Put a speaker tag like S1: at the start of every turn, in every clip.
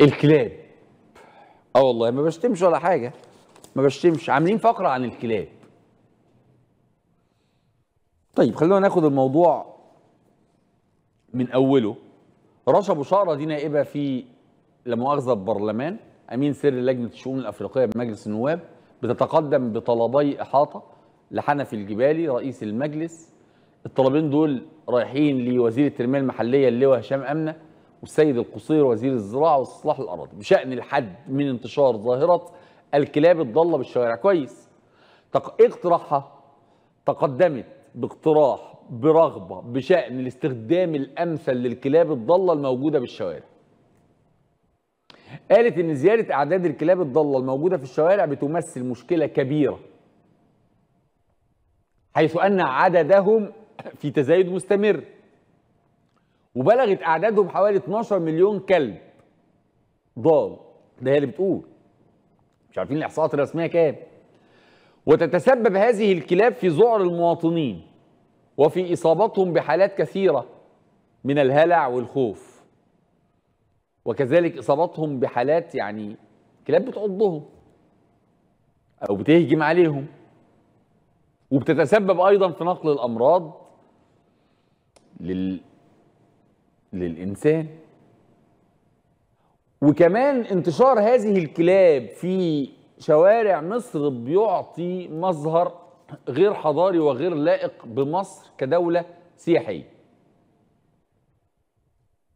S1: الكلاب اه والله ما بشتمش ولا حاجه ما بشتمش عاملين فقره عن الكلاب طيب خلونا ناخد الموضوع من اوله رشا بشاره دي نائبه في لا مؤاخذه البرلمان امين سر لجنه الشؤون الافريقيه بمجلس النواب بتتقدم بطلبي احاطه لحنفي الجبالي رئيس المجلس الطلبين دول رايحين لوزير التنميه المحليه اللواء هشام امنه والسيد القصير وزير الزراعه واستصلاح الاراضي بشان الحد من انتشار ظاهره الكلاب الضاله بالشوارع كويس ايه اقتراحها تقدمت باقتراح برغبه بشان الاستخدام الامثل للكلاب الضاله الموجوده بالشوارع قالت ان زياده اعداد الكلاب الضاله الموجوده في الشوارع بتمثل مشكله كبيره حيث ان عددهم في تزايد مستمر وبلغت اعدادهم حوالي 12 مليون كلب ضال ده هي اللي بتقول مش عارفين الاحصاءات الرسميه كام وتتسبب هذه الكلاب في ذعر المواطنين وفي اصابتهم بحالات كثيره من الهلع والخوف وكذلك اصابتهم بحالات يعني كلاب بتعضهم او بتهجم عليهم وبتتسبب ايضا في نقل الامراض لل للإنسان وكمان انتشار هذه الكلاب في شوارع مصر بيعطي مظهر غير حضاري وغير لائق بمصر كدولة سياحية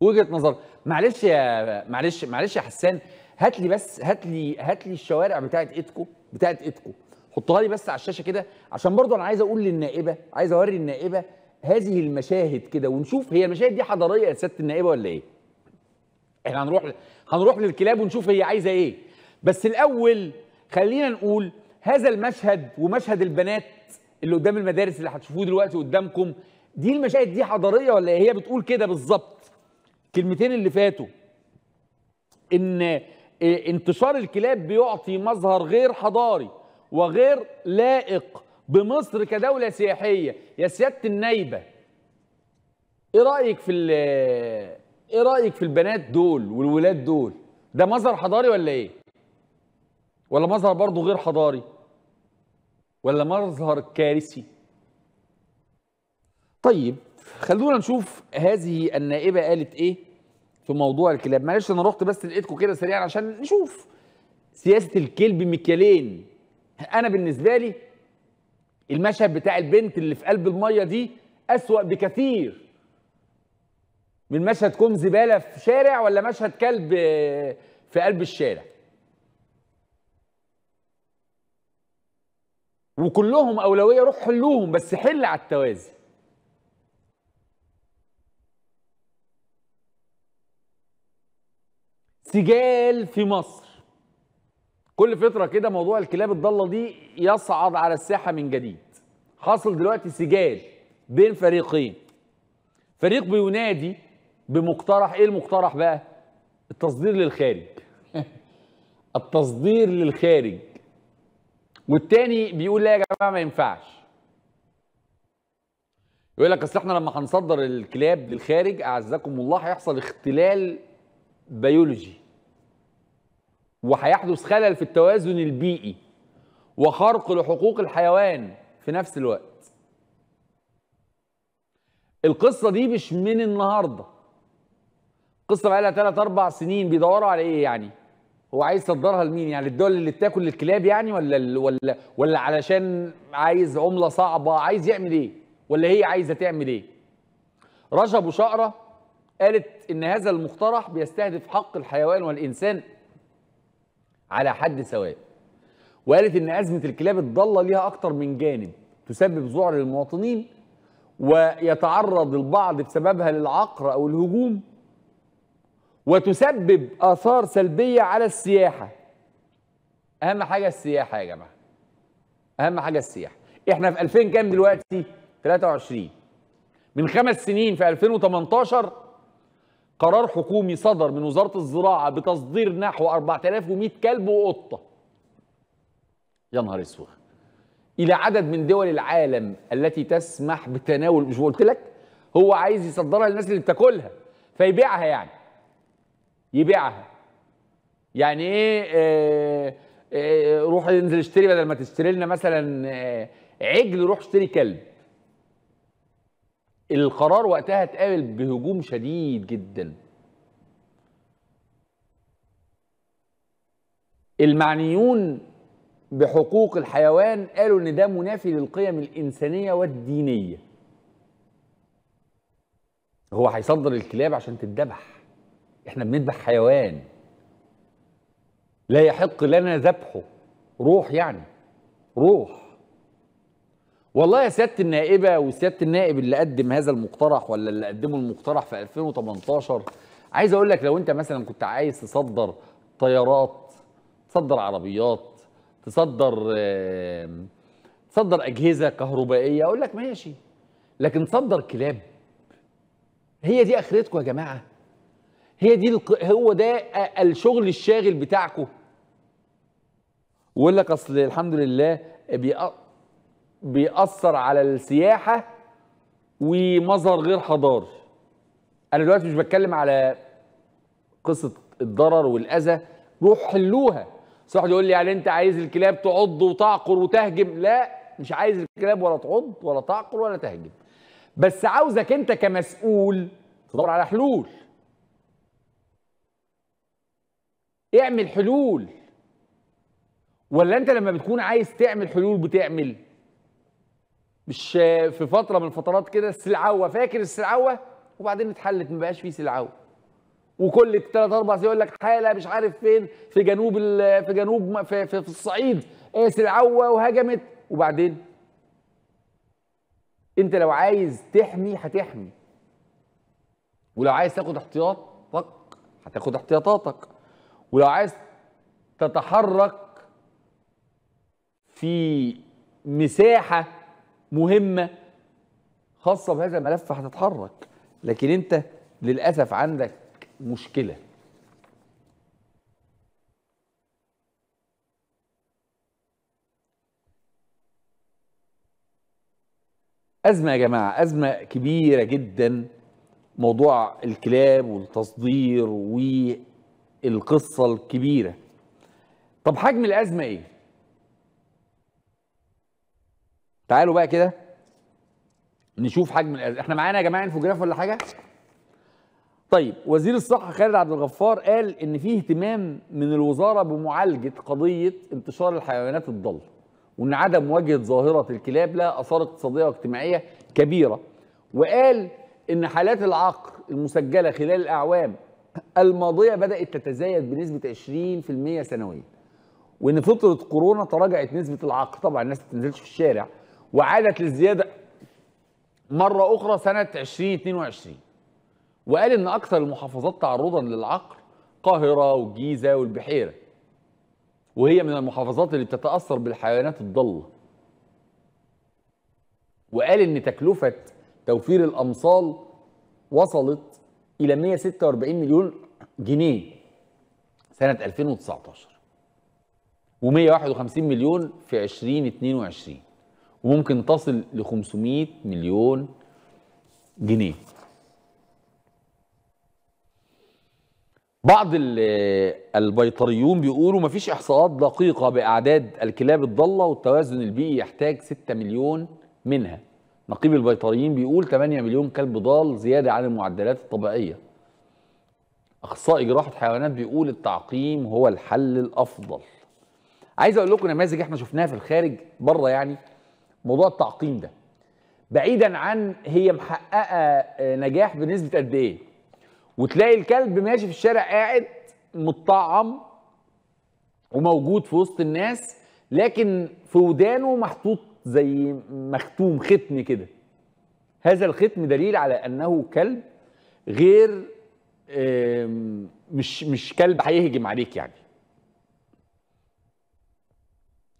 S1: وجهة نظر معلش يا معلش معلش يا حسان هات لي بس هات لي هات لي الشوارع بتاعت ايدكو بتاعت ايدكو حطها لي بس على الشاشه كده عشان برضو انا عايز اقول للنائبه عايز اوري النائبه هذه المشاهد كده ونشوف هي المشاهد دي حضاريه يا سياده النائبه ولا ايه؟ احنا هنروح هنروح للكلاب ونشوف هي عايزه ايه بس الاول خلينا نقول هذا المشهد ومشهد البنات اللي قدام المدارس اللي هتشوفوه دلوقتي قدامكم دي المشاهد دي حضاريه ولا هي بتقول كده بالظبط الكلمتين اللي فاتوا ان إيه، انتشار الكلاب بيعطي مظهر غير حضاري وغير لائق بمصر كدولة سياحية يا سيادة النايبة ايه رأيك في ايه رأيك في البنات دول والولاد دول ده مظهر حضاري ولا ايه ولا مظهر برضه غير حضاري ولا مظهر كارثي طيب خلونا نشوف هذه النائبة قالت ايه في موضوع الكلاب معلش انا رحت بس لقيتكم كده سريعا عشان نشوف سياسة الكلب مكيالين انا بالنسبة لي المشهد بتاع البنت اللي في قلب الميه دي اسوا بكثير من مشهد كوم زباله في شارع ولا مشهد كلب آه، في قلب الشارع وكلهم اولويه روح حلوهم بس حل على التوازي سجال في مصر كل فتره كده موضوع الكلاب الضاله دي يصعد على الساحه من جديد حاصل دلوقتي سجال بين فريقين فريق بينادي بمقترح ايه المقترح بقى التصدير للخارج التصدير للخارج والتاني بيقول لا يا جماعه ما ينفعش يقول لك اصل احنا لما هنصدر الكلاب للخارج اعزكم الله هيحصل اختلال بيولوجي وهيحدث خلل في التوازن البيئي وخرق لحقوق الحيوان في نفس الوقت القصة دي مش من النهاردة قصة بقى لها 3 4 سنين بيدوروا على ايه يعني هو عايز صدرها لمين يعني الدول اللي بتاكل الكلاب يعني ولا ولا ولا علشان عايز عملة صعبة عايز يعمل ايه ولا هي عايزة تعمل ايه رشا ابو شقرة قالت ان هذا المقترح بيستهدف حق الحيوان والانسان على حد سواء وقالت ان ازمه الكلاب الضاله ليها اكتر من جانب تسبب ذعر للمواطنين ويتعرض البعض بسببها للعقر او الهجوم وتسبب اثار سلبيه على السياحه اهم حاجه السياحه يا جماعه اهم حاجه السياحه احنا في 2000 كام دلوقتي 23 من خمس سنين في 2018 قرار حكومي صدر من وزارة الزراعة بتصدير نحو 4100 كلب وقطة يا نهار اسود إلى عدد من دول العالم التي تسمح بتناول مش قلت لك هو عايز يصدرها للناس اللي بتاكلها فيبيعها يعني يبيعها يعني ايه آه آه, آه، روح انزل اشتري بدل ما تشتري لنا مثلا آه عجل روح اشتري كلب القرار وقتها اتقابل بهجوم شديد جدا المعنيون بحقوق الحيوان قالوا ان ده منافي للقيم الانسانيه والدينيه هو هيصدر الكلاب عشان تتذبح احنا بنذبح حيوان لا يحق لنا ذبحه روح يعني روح والله يا سياده النائبه وسياده النائب اللي قدم هذا المقترح ولا اللي قدمه المقترح في 2018 عايز اقول لك لو انت مثلا كنت عايز تصدر طيارات تصدر عربيات تصدر تصدر اجهزه كهربائيه اقول لك ماشي لكن تصدر كلاب هي دي اخرتكم يا جماعه هي دي هو ده الشغل الشاغل بتاعكم ويقول لك اصل الحمد لله بيق... بيأثر على السياحة ومظهر غير حضاري أنا دلوقتي مش بتكلم على قصة الضرر والأذى روح حلوها صح يقول لي يعني أنت عايز الكلاب تعض وتعقر وتهجم لا مش عايز الكلاب ولا تعض ولا تعقر ولا تهجم بس عاوزك أنت كمسؤول تدور على حلول اعمل حلول ولا انت لما بتكون عايز تعمل حلول بتعمل مش في فتره من الفترات كده السلعوه فاكر السلعوه وبعدين اتحلت ما بقاش في سلعوه وكل ثلاث اربع سنين يقول لك حاله مش عارف فين في جنوب في جنوب في, في, في الصعيد إيه سلعوه وهجمت وبعدين انت لو عايز تحمي هتحمي ولو عايز تاخد احتياطك هتاخد احتياطاتك ولو عايز تتحرك في مساحه مهمه خاصه بهذا الملف هتتحرك لكن انت للاسف عندك مشكله أزمة يا جماعة أزمة كبيرة جدا موضوع الكلاب والتصدير والقصة الكبيرة طب حجم الأزمة إيه؟ تعالوا بقى كده نشوف حجم الازمه احنا معانا يا جماعه انفوجراف ولا حاجه طيب وزير الصحه خالد عبد الغفار قال ان في اهتمام من الوزاره بمعالجه قضيه انتشار الحيوانات الضاله وان عدم مواجهه ظاهره الكلاب لها اثار اقتصاديه واجتماعيه كبيره وقال ان حالات العقر المسجله خلال الاعوام الماضيه بدات تتزايد بنسبه 20% سنويا وان فتره كورونا تراجعت نسبه العقر طبعا الناس ما بتنزلش في الشارع وعادت للزياده مره اخرى سنه 2022 وقال ان اكثر المحافظات تعرضا للعقر القاهره والجيزه والبحيره وهي من المحافظات اللي بتتاثر بالحيوانات الضاله وقال ان تكلفه توفير الامصال وصلت الى 146 مليون جنيه سنه 2019 و151 مليون في 2022 وممكن تصل ل 500 مليون جنيه بعض البيطريون بيقولوا مفيش احصاءات دقيقة بأعداد الكلاب الضالة والتوازن البيئي يحتاج 6 مليون منها نقيب البيطريين بيقول 8 مليون كلب ضال زيادة عن المعدلات الطبيعية أخصائي جراحة حيوانات بيقول التعقيم هو الحل الأفضل عايز أقول لكم نماذج احنا شفناها في الخارج بره يعني موضوع التعقيم ده بعيدا عن هي محققه آه، نجاح بنسبه قد ايه وتلاقي الكلب ماشي في الشارع قاعد متطعم وموجود في وسط الناس لكن في ودانه محطوط زي مختوم ختم كده هذا الختم دليل على انه كلب غير مش مش كلب هيهجم عليك يعني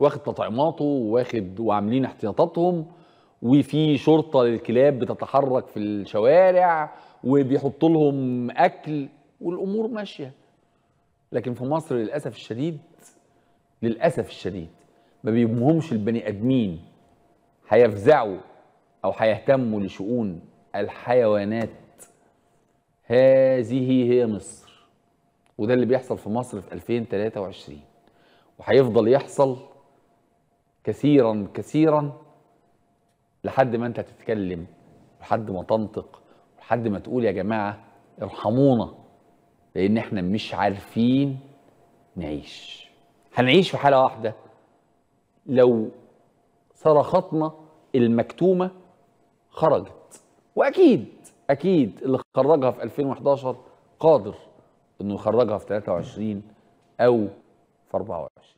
S1: واخد تطعيماته واخد وعاملين احتياطاتهم وفي شرطه للكلاب بتتحرك في الشوارع وبيحط لهم اكل والامور ماشيه لكن في مصر للاسف الشديد للاسف الشديد ما بيهمهمش البني ادمين هيفزعوا او هيهتموا لشؤون الحيوانات هذه هي مصر وده اللي بيحصل في مصر في 2023 وهيفضل يحصل كثيرا كثيرا لحد ما انت تتكلم لحد ما تنطق لحد ما تقول يا جماعه ارحمونا لان احنا مش عارفين نعيش هنعيش في حاله واحده لو صرختنا المكتومه خرجت واكيد اكيد اللي خرجها في 2011 قادر انه يخرجها في 23 او في 24